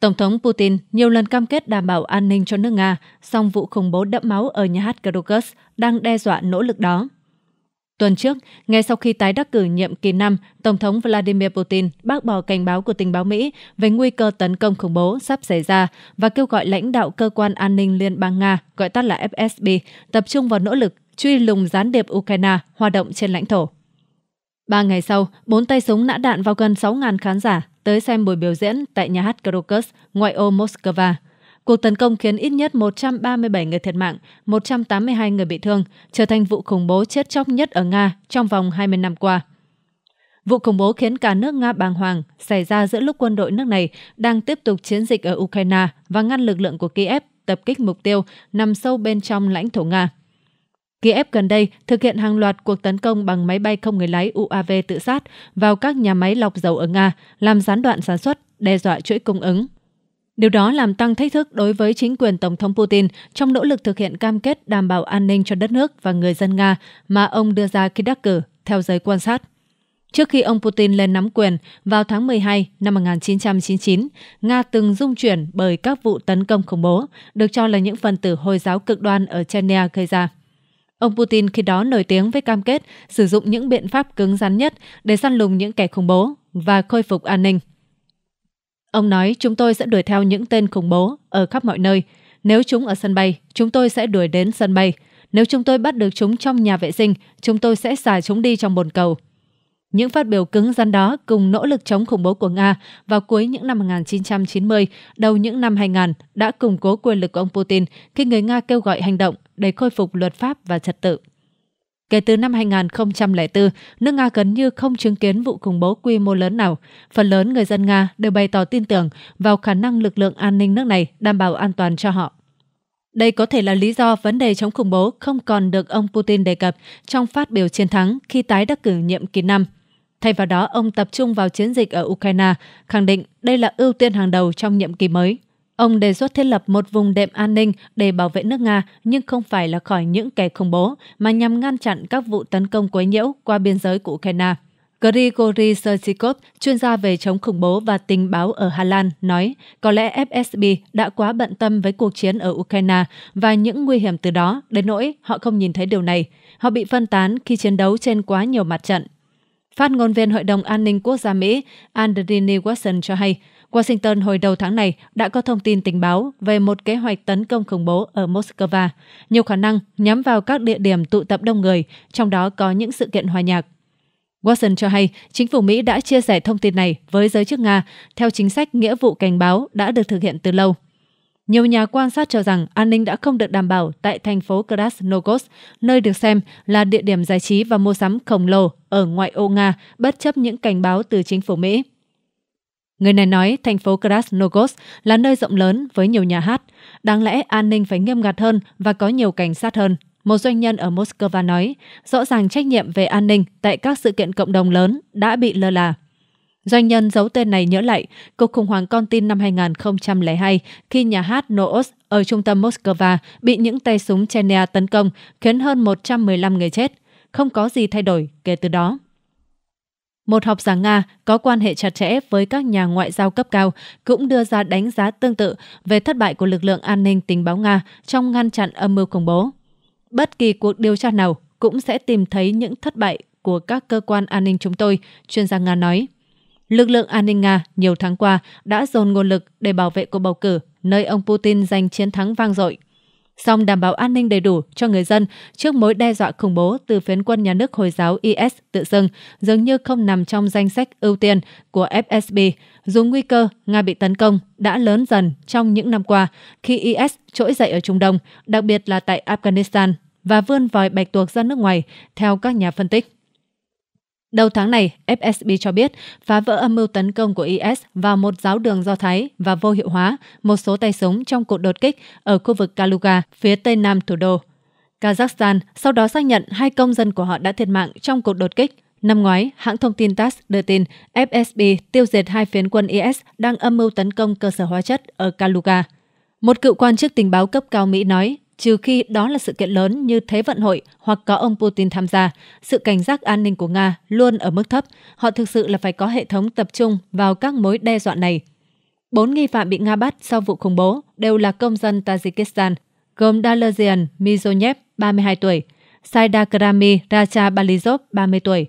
Tổng thống Putin nhiều lần cam kết đảm bảo an ninh cho nước Nga, song vụ khủng bố đẫm máu ở nhà hát Krokus đang đe dọa nỗ lực đó. Tuần trước, ngay sau khi tái đắc cử nhiệm kỳ năm, Tổng thống Vladimir Putin bác bỏ cảnh báo của tình báo Mỹ về nguy cơ tấn công khủng bố sắp xảy ra và kêu gọi lãnh đạo Cơ quan An ninh Liên bang Nga, gọi tắt là FSB, tập trung vào nỗ lực truy lùng gián điệp Ukraine hoạt động trên lãnh thổ. Ba ngày sau, bốn tay súng nã đạn vào gần 6.000 khán giả tới xem buổi biểu diễn tại nhà hát Krokus, ngoại ô Moscow. Cuộc tấn công khiến ít nhất 137 người thiệt mạng, 182 người bị thương, trở thành vụ khủng bố chết chóc nhất ở Nga trong vòng 20 năm qua. Vụ khủng bố khiến cả nước Nga bàng hoàng xảy ra giữa lúc quân đội nước này đang tiếp tục chiến dịch ở Ukraine và ngăn lực lượng của Kiev tập kích mục tiêu nằm sâu bên trong lãnh thổ Nga. Kiev gần đây thực hiện hàng loạt cuộc tấn công bằng máy bay không người lái UAV tự sát vào các nhà máy lọc dầu ở Nga, làm gián đoạn sản xuất, đe dọa chuỗi cung ứng. Điều đó làm tăng thách thức đối với chính quyền Tổng thống Putin trong nỗ lực thực hiện cam kết đảm bảo an ninh cho đất nước và người dân Nga mà ông đưa ra khi đắc cử, theo giới quan sát. Trước khi ông Putin lên nắm quyền vào tháng 12 năm 1999, Nga từng rung chuyển bởi các vụ tấn công khủng bố, được cho là những phần tử Hồi giáo cực đoan ở Chechnya gây ra. Ông Putin khi đó nổi tiếng với cam kết sử dụng những biện pháp cứng rắn nhất để săn lùng những kẻ khủng bố và khôi phục an ninh. Ông nói chúng tôi sẽ đuổi theo những tên khủng bố ở khắp mọi nơi. Nếu chúng ở sân bay, chúng tôi sẽ đuổi đến sân bay. Nếu chúng tôi bắt được chúng trong nhà vệ sinh, chúng tôi sẽ xả chúng đi trong bồn cầu. Những phát biểu cứng rắn đó cùng nỗ lực chống khủng bố của Nga vào cuối những năm 1990, đầu những năm 2000 đã củng cố quyền lực của ông Putin khi người Nga kêu gọi hành động để khôi phục luật pháp và trật tự. Kể từ năm 2004, nước Nga gần như không chứng kiến vụ khủng bố quy mô lớn nào. Phần lớn người dân Nga đều bày tỏ tin tưởng vào khả năng lực lượng an ninh nước này đảm bảo an toàn cho họ. Đây có thể là lý do vấn đề chống khủng bố không còn được ông Putin đề cập trong phát biểu chiến thắng khi tái đắc cử nhiệm kỳ năm. Thay vào đó, ông tập trung vào chiến dịch ở Ukraine, khẳng định đây là ưu tiên hàng đầu trong nhiệm kỳ mới. Ông đề xuất thiết lập một vùng đệm an ninh để bảo vệ nước Nga nhưng không phải là khỏi những kẻ khủng bố mà nhằm ngăn chặn các vụ tấn công quấy nhiễu qua biên giới của Ukraine. Grigory Serchikov, chuyên gia về chống khủng bố và tình báo ở Hà Lan, nói có lẽ FSB đã quá bận tâm với cuộc chiến ở Ukraine và những nguy hiểm từ đó đến nỗi họ không nhìn thấy điều này. Họ bị phân tán khi chiến đấu trên quá nhiều mặt trận. Phát ngôn viên Hội đồng An ninh Quốc gia Mỹ Andrew Watson cho hay, Washington hồi đầu tháng này đã có thông tin tình báo về một kế hoạch tấn công khủng bố ở Moscow, nhiều khả năng nhắm vào các địa điểm tụ tập đông người, trong đó có những sự kiện hòa nhạc. Watson cho hay chính phủ Mỹ đã chia sẻ thông tin này với giới chức Nga theo chính sách nghĩa vụ cảnh báo đã được thực hiện từ lâu. Nhiều nhà quan sát cho rằng an ninh đã không được đảm bảo tại thành phố Krasnogorsk, nơi được xem là địa điểm giải trí và mua sắm khổng lồ ở ngoại ô Nga, bất chấp những cảnh báo từ chính phủ Mỹ. Người này nói thành phố Krasnogorsk là nơi rộng lớn với nhiều nhà hát. Đáng lẽ an ninh phải nghiêm ngặt hơn và có nhiều cảnh sát hơn. Một doanh nhân ở Moscow nói, rõ ràng trách nhiệm về an ninh tại các sự kiện cộng đồng lớn đã bị lơ là. Doanh nhân giấu tên này nhớ lại cuộc khủng hoảng con tin năm 2002 khi nhà hát Noos ở trung tâm Moscow bị những tay súng Chechnya tấn công khiến hơn 115 người chết. Không có gì thay đổi kể từ đó. Một học giả Nga có quan hệ chặt chẽ với các nhà ngoại giao cấp cao cũng đưa ra đánh giá tương tự về thất bại của lực lượng an ninh tình báo Nga trong ngăn chặn âm mưu khủng bố. Bất kỳ cuộc điều tra nào cũng sẽ tìm thấy những thất bại của các cơ quan an ninh chúng tôi, chuyên gia Nga nói lực lượng an ninh Nga nhiều tháng qua đã dồn nguồn lực để bảo vệ cuộc bầu cử nơi ông Putin giành chiến thắng vang dội. Song đảm bảo an ninh đầy đủ cho người dân trước mối đe dọa khủng bố từ phiến quân nhà nước Hồi giáo IS tự xưng dường như không nằm trong danh sách ưu tiên của FSB, dù nguy cơ Nga bị tấn công đã lớn dần trong những năm qua khi IS trỗi dậy ở Trung Đông, đặc biệt là tại Afghanistan và vươn vòi bạch tuộc ra nước ngoài, theo các nhà phân tích. Đầu tháng này, FSB cho biết phá vỡ âm mưu tấn công của IS vào một giáo đường Do Thái và vô hiệu hóa một số tay súng trong cuộc đột kích ở khu vực Kaluga, phía tây nam thủ đô. Kazakhstan sau đó xác nhận hai công dân của họ đã thiệt mạng trong cuộc đột kích. Năm ngoái, hãng thông tin TASS đưa tin FSB tiêu diệt hai phiến quân IS đang âm mưu tấn công cơ sở hóa chất ở Kaluga. Một cựu quan chức tình báo cấp cao Mỹ nói trừ khi đó là sự kiện lớn như Thế vận hội hoặc có ông Putin tham gia. Sự cảnh giác an ninh của Nga luôn ở mức thấp. Họ thực sự là phải có hệ thống tập trung vào các mối đe dọa này. Bốn nghi phạm bị Nga bắt sau vụ khủng bố đều là công dân Tajikistan, gồm Dalerian Mizonyev, 32 tuổi, Saidakrami Racha Balizov, 30 tuổi,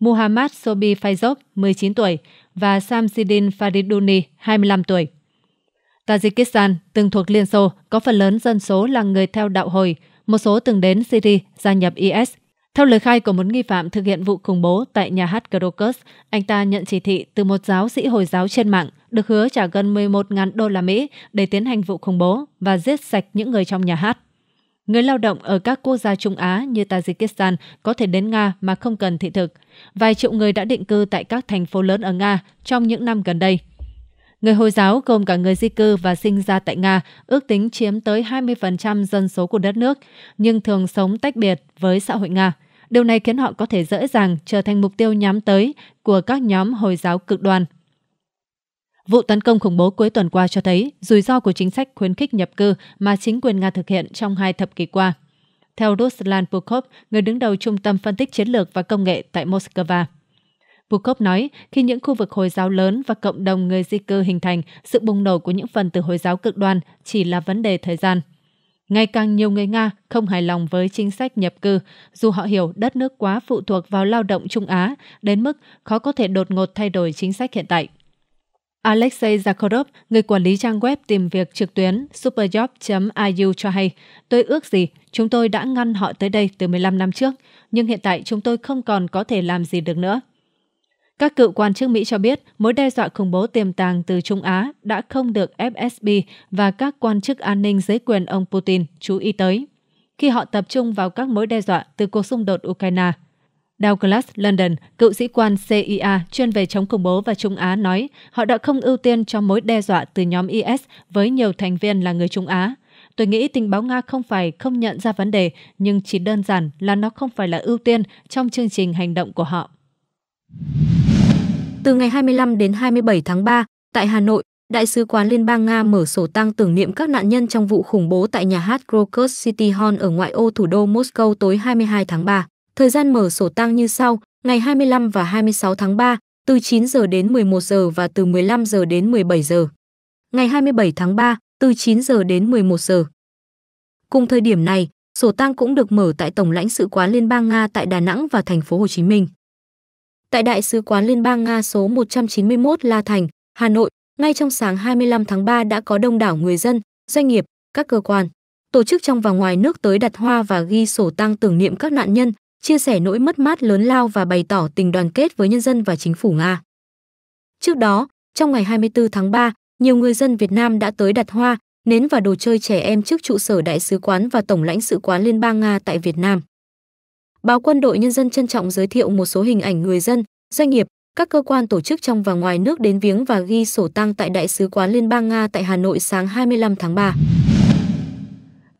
Muhammad Sobi Faizov, 19 tuổi và Samsidin Fariduni, 25 tuổi. Tajikistan, từng thuộc Liên Xô, có phần lớn dân số là người theo đạo hồi, một số từng đến Syria gia nhập IS. Theo lời khai của một nghi phạm thực hiện vụ khủng bố tại nhà hát Krokus, anh ta nhận chỉ thị từ một giáo sĩ Hồi giáo trên mạng được hứa trả gần 11.000 đô la Mỹ để tiến hành vụ khủng bố và giết sạch những người trong nhà hát. Người lao động ở các quốc gia Trung Á như Tajikistan có thể đến Nga mà không cần thị thực. Vài triệu người đã định cư tại các thành phố lớn ở Nga trong những năm gần đây – Người Hồi giáo gồm cả người di cư và sinh ra tại Nga, ước tính chiếm tới 20% dân số của đất nước, nhưng thường sống tách biệt với xã hội Nga. Điều này khiến họ có thể dễ dàng trở thành mục tiêu nhắm tới của các nhóm Hồi giáo cực đoan. Vụ tấn công khủng bố cuối tuần qua cho thấy rủi ro của chính sách khuyến khích nhập cư mà chính quyền Nga thực hiện trong hai thập kỷ qua. Theo Ruslan Pukov, người đứng đầu Trung tâm Phân tích Chiến lược và Công nghệ tại Moscow. Vukov nói, khi những khu vực Hồi giáo lớn và cộng đồng người di cư hình thành, sự bùng nổ của những phần tử Hồi giáo cực đoan chỉ là vấn đề thời gian. Ngày càng nhiều người Nga không hài lòng với chính sách nhập cư, dù họ hiểu đất nước quá phụ thuộc vào lao động Trung Á, đến mức khó có thể đột ngột thay đổi chính sách hiện tại. Alexei Zakharov, người quản lý trang web tìm việc trực tuyến superjob.iu cho hay, tôi ước gì chúng tôi đã ngăn họ tới đây từ 15 năm trước, nhưng hiện tại chúng tôi không còn có thể làm gì được nữa. Các cựu quan chức Mỹ cho biết mối đe dọa khủng bố tiềm tàng từ Trung Á đã không được FSB và các quan chức an ninh dưới quyền ông Putin chú ý tới khi họ tập trung vào các mối đe dọa từ cuộc xung đột Ukraine. Douglas London, cựu sĩ quan CIA chuyên về chống khủng bố và Trung Á nói họ đã không ưu tiên cho mối đe dọa từ nhóm IS với nhiều thành viên là người Trung Á. Tôi nghĩ tình báo Nga không phải không nhận ra vấn đề, nhưng chỉ đơn giản là nó không phải là ưu tiên trong chương trình hành động của họ. Từ ngày 25 đến 27 tháng 3, tại Hà Nội, Đại sứ quán Liên bang Nga mở sổ tang tưởng niệm các nạn nhân trong vụ khủng bố tại nhà hát Crocus City Hall ở ngoại ô thủ đô Moscow tối 22 tháng 3. Thời gian mở sổ tang như sau, ngày 25 và 26 tháng 3, từ 9 giờ đến 11 giờ và từ 15 giờ đến 17 giờ. Ngày 27 tháng 3, từ 9 giờ đến 11 giờ. Cùng thời điểm này, sổ tang cũng được mở tại Tổng lãnh sự quán Liên bang Nga tại Đà Nẵng và thành phố Hồ Chí Minh tại Đại sứ quán Liên bang Nga số 191 La Thành, Hà Nội, ngay trong sáng 25 tháng 3 đã có đông đảo người dân, doanh nghiệp, các cơ quan, tổ chức trong và ngoài nước tới đặt hoa và ghi sổ tang tưởng niệm các nạn nhân, chia sẻ nỗi mất mát lớn lao và bày tỏ tình đoàn kết với nhân dân và chính phủ Nga. Trước đó, trong ngày 24 tháng 3, nhiều người dân Việt Nam đã tới đặt hoa, nến và đồ chơi trẻ em trước trụ sở đại sứ quán và tổng lãnh sự quán Liên bang Nga tại Việt Nam. Báo Quân đội Nhân dân trân trọng giới thiệu một số hình ảnh người dân, doanh nghiệp, các cơ quan tổ chức trong và ngoài nước đến viếng và ghi sổ tang tại Đại sứ quán Liên bang Nga tại Hà Nội sáng 25 tháng 3.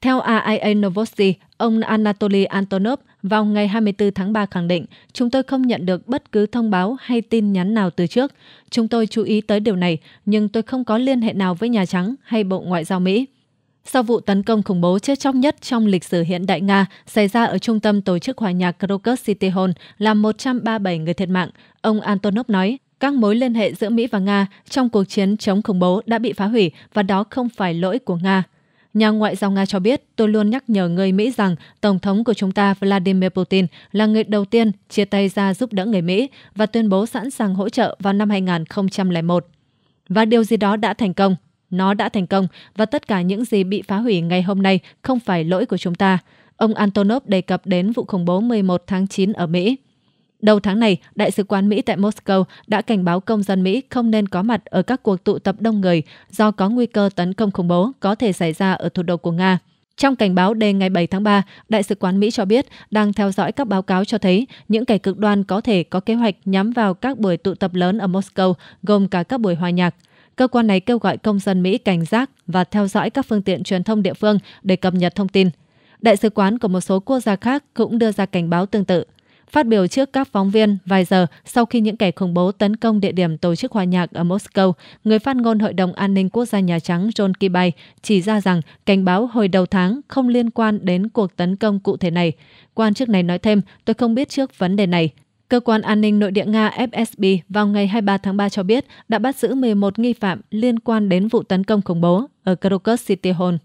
Theo AIA Novosti, ông Anatoly Antonov vào ngày 24 tháng 3 khẳng định, chúng tôi không nhận được bất cứ thông báo hay tin nhắn nào từ trước. Chúng tôi chú ý tới điều này, nhưng tôi không có liên hệ nào với Nhà Trắng hay Bộ Ngoại giao Mỹ. Sau vụ tấn công khủng bố chết chóc nhất trong lịch sử hiện đại Nga xảy ra ở trung tâm tổ chức hòa nhạc Krokus City Hall làm 137 người thiệt mạng, ông Antonov nói các mối liên hệ giữa Mỹ và Nga trong cuộc chiến chống khủng bố đã bị phá hủy và đó không phải lỗi của Nga. Nhà ngoại giao Nga cho biết, tôi luôn nhắc nhở người Mỹ rằng Tổng thống của chúng ta Vladimir Putin là người đầu tiên chia tay ra giúp đỡ người Mỹ và tuyên bố sẵn sàng hỗ trợ vào năm 2001. Và điều gì đó đã thành công, nó đã thành công và tất cả những gì bị phá hủy ngày hôm nay không phải lỗi của chúng ta. Ông Antonov đề cập đến vụ khủng bố 11 tháng 9 ở Mỹ. Đầu tháng này, Đại sứ quán Mỹ tại Moscow đã cảnh báo công dân Mỹ không nên có mặt ở các cuộc tụ tập đông người do có nguy cơ tấn công khủng bố có thể xảy ra ở thủ đô của Nga. Trong cảnh báo đề ngày 7 tháng 3, Đại sứ quán Mỹ cho biết đang theo dõi các báo cáo cho thấy những kẻ cực đoan có thể có kế hoạch nhắm vào các buổi tụ tập lớn ở Moscow, gồm cả các buổi hòa nhạc. Cơ quan này kêu gọi công dân Mỹ cảnh giác và theo dõi các phương tiện truyền thông địa phương để cập nhật thông tin. Đại sứ quán của một số quốc gia khác cũng đưa ra cảnh báo tương tự. Phát biểu trước các phóng viên vài giờ sau khi những kẻ khủng bố tấn công địa điểm tổ chức hòa nhạc ở Moscow, người phát ngôn Hội đồng An ninh Quốc gia Nhà Trắng John Kirby chỉ ra rằng cảnh báo hồi đầu tháng không liên quan đến cuộc tấn công cụ thể này. Quan chức này nói thêm, tôi không biết trước vấn đề này. Cơ quan an ninh nội địa Nga FSB vào ngày 23 tháng 3 cho biết đã bắt giữ 11 nghi phạm liên quan đến vụ tấn công khủng bố ở Krakow City Hall.